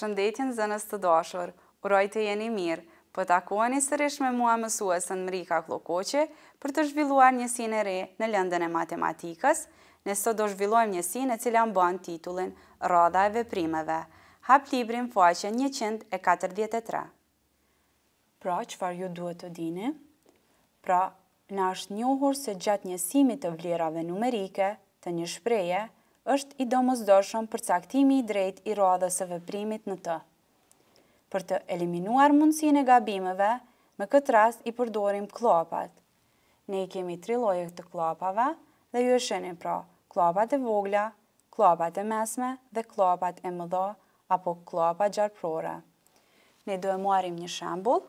përshëndetjen zënës të dashur, uroj të jeni mirë, për po takuani sërish me mua mësuesën Mrika Klokoqe për të zhvilluar njësin e re në lëndën e matematikës, nësë të do zhvillojmë njësin e cilë janë banë titullin Radha e Veprimeve, hap librin faqen 143. Pra, qëfar ju duhet të dini? Pra, në është njohur se gjatë njësimit të vlerave numerike, të një shpreje, është i domosdoshëm për caktimi i drejt i rodhës e veprimit në të. Për të eliminuar mundësin e gabimeve, me këtë rast i përdorim klopat. Ne i kemi tri loje të klopave dhe ju e shenim pra klopat e vogla, klopat e mesme dhe klopat e mëdha apo klopat gjarëprore. Ne do e muarim një shambull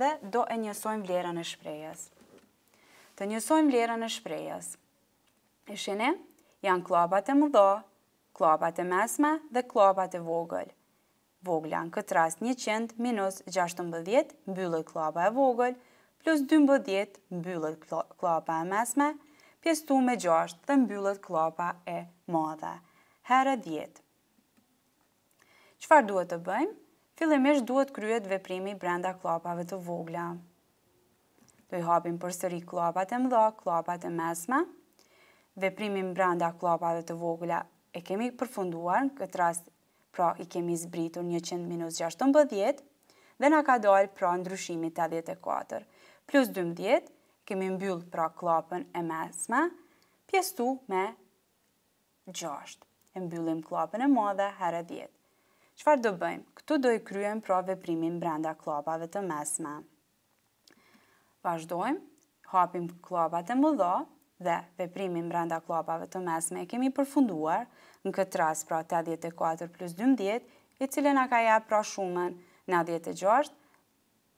dhe do e njësojmë vlerën e shprejes. Të njësojmë vlerën e shprejes. E janë klopat e mëdha, klopat e mesme dhe klopat e vogël. Vogla në këtë rast 100 minus 16 mbyllët klopa e vogël, plus 12 mbyllët klopa e mesme, pjestu me 6 dhe mbyllët klopa e madhe. Herë 10. Qëfar duhet të bëjmë? Filimesh duhet kryet veprimi brenda klopave të vogla. Dojë hapim për sëri klopat e mdha, klopat e mesme, veprimin branda klopave të vogla e kemi përfunduar në këtë rast, pra i kemi zbritur 100-16 dhe nga ka dalë pra ndryshimi 84. Plus 12 kemi mbyllë pra klopën e mesme, pjestu me 6. E mbyllim klopën e modhe herë 10. Qëfar do bëjmë? Këtu do i kryem pra veprimin branda klopave të mesme. Vashdojmë, hapim klopat e më dhe veprimin brenda klapave të mesme e kemi përfunduar në këtë ras pra 84 plus 12 i cilën a ka ja pra shumën 96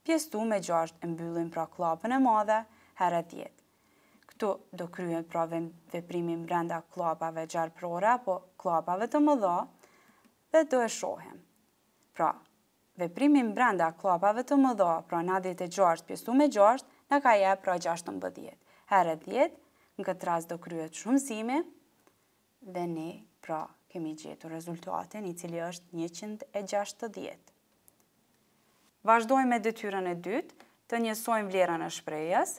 pjestu me 6 e mbyllin pra klapën e madhe herë 10 këtu do kryen pra veprimin brenda klapave gjarë prora po klapave të mëdha dhe do e shohem pra veprimin brenda klapave të mëdha pra 96 pjestu me 6 në ka ja pra 6 herë 10 në këtë ras do kryet shumëzime dhe ne pra kemi gjetur rezultatin i cili është 160. Vazhdojmë me detyrën e dytë të njësojmë vlerën e shprejës,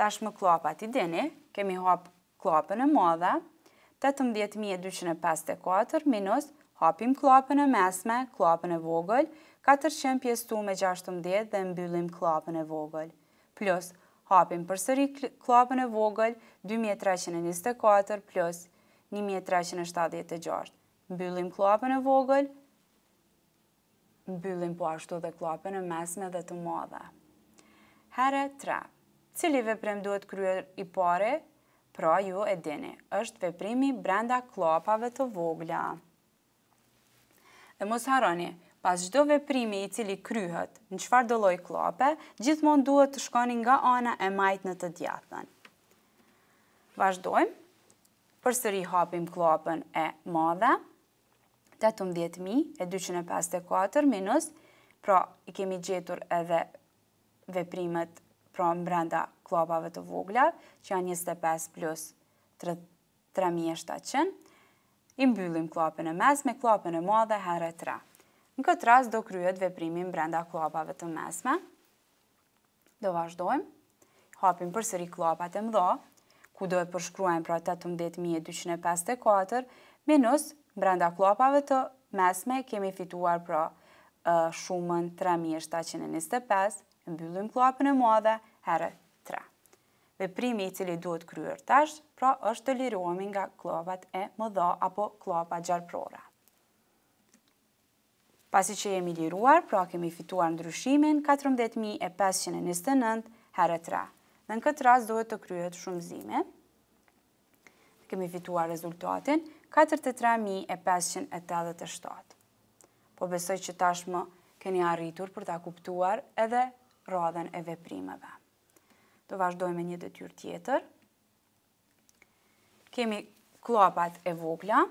tash më klapat i dini, kemi hap klapën e madhe, 18.254 minus hapim klapën e mesme, klapën e vogël, 400 pjestu me 16 dhe mbyllim klapën e vogël, plus hapim për sëri klapën e vogël 2324 plus 1376. Mbyllim klapën e vogël, mbyllim po ashtu dhe klapën e mesme dhe të madhe. Herë 3. Cili veprim duhet kryer i pare? Pra ju e dini, është veprimi brenda klapave të vogla. Dhe mos haroni, Pas gjdo veprimi i cili kryhët në qfar doloj klope, gjithmon duhet të shkoni nga ana e majtë në të djathën. Vazhdojmë, për sëri hapim klopën e madhe, 18.254 minus, pra i kemi gjetur edhe veprimet pra më brenda klopave të vogla, që janë 25 plus 3700, i mbyllim klopën e mes me klopën e madhe herë 3. Në këtë rast do kryet veprimin brenda klapave të mesme. Do vazhdojmë. Hapim për sëri klapat e mdo, ku do e përshkruajmë pra 18.254, minus brenda klapave të mesme kemi fituar pra shumën 3.725, mbyllim klapën e madhe, herë 3. Veprimi i cili duhet kryer tash, pra është të lirohemi nga klapat e mëdha apo klapat gjarprora pasi që jemi liruar, pra kemi fituar ndryshimin 14.529 herë 3. Dhe në këtë ras dohet të kryhet shumëzime. Kemi fituar rezultatin 43.587. Po besoj që tashmë keni arritur për ta kuptuar edhe radhen e veprimeve. Të vazhdojme me një dëtyr tjetër. Kemi klopat e vogla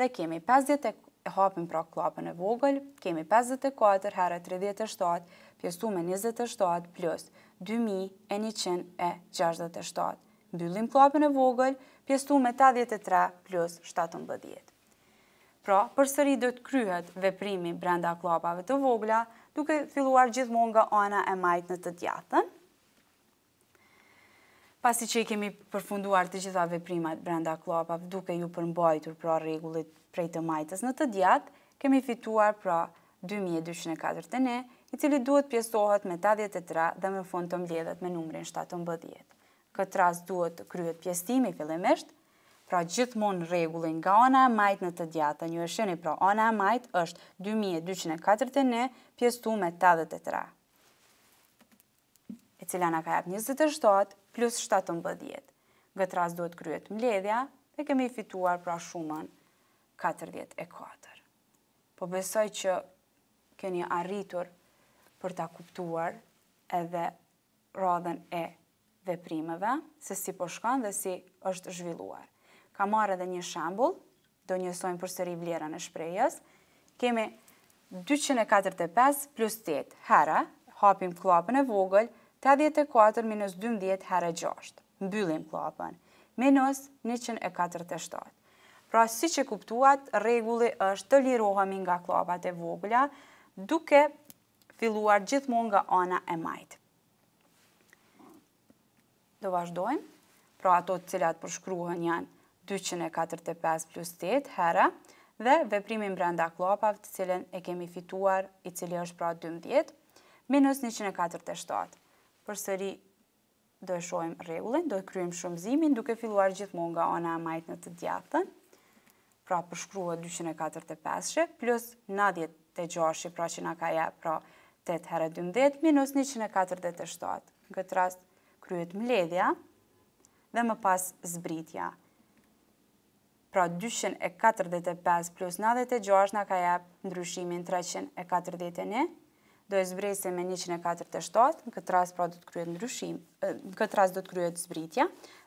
dhe kemi 50 klopat e hapim pra klapën e vogël, kemi 54 herë 37, pjesu me 27 plus 2167. Mbyllim klapën e vogël, pjesu me 83 plus 17. Pra, për sëri dhe të kryhet veprimi brenda klapave të vogla, duke filluar gjithmon nga ana e majtë në të djathën, Pasi që i kemi përfunduar të gjitha veprimat brenda klopa, duke ju përmbajtur pra regullit prej të majtës në të djatë, kemi fituar pra 2204 të ne, i cili duhet pjesohet me 83 dhe me fund të mbledhet me numrin 17. Këtë ras duhet të kryet pjestimi fillimisht, pra gjithmon regullin nga ona majtë në të djatë, një esheni pra ona majtë është 2204 të ne, pjestu me 83 e cila nga ka jap 27, plus 17 vjet. Vetë duhet kryet mbledhja dhe kemi fituar pra shumën 44. Po besoj që keni arritur për ta kuptuar edhe radhen e veprimeve, se si po shkon dhe si është zhvilluar. Ka marrë edhe një shembull, do njësojmë për sëri vlerën e shprejës, kemi 245 plus 8 herë, hapim klapën e vogël, 84 minus 12 herë 6, mbyllim klapën, minus 147. Pra si që kuptuat, regulli është të lirohemi nga klapat e vogla, duke filluar gjithmon nga ana e majtë. Do vazhdojmë, pra ato të cilat përshkruhen janë 245 plus 8 herë dhe veprimin brenda klapat të cilin e kemi fituar i cili është pra 12 minus 147 për sëri do e shojmë regullin, do e kryem shumëzimin, duke filluar gjithmon nga ona e majtë në të djathën, pra përshkrua 245, plus 96, pra që nga ka ja pra 8 herë 12, minus 147, në këtë rast kryet mledhja dhe më pas zbritja. Pra 245 plus 96 nga ka jep ndryshimin 341, do e zbresi me 147, në këtë ras pra do të kryet ndryshim, në këtë ras do të kryet zbritja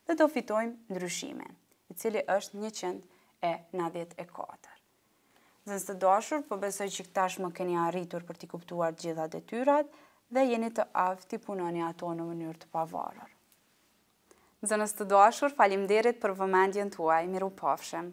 dhe do fitojmë ndryshime, i cili është 194. Zënë të doshur, po besoj që këtash më keni arritur për t'i kuptuar gjitha dhe tyrat dhe jeni të aftë t'i punoni ato në mënyrë të pavarër. Zënë të doshur, falim derit për vëmendjen të uaj, miru pafshem.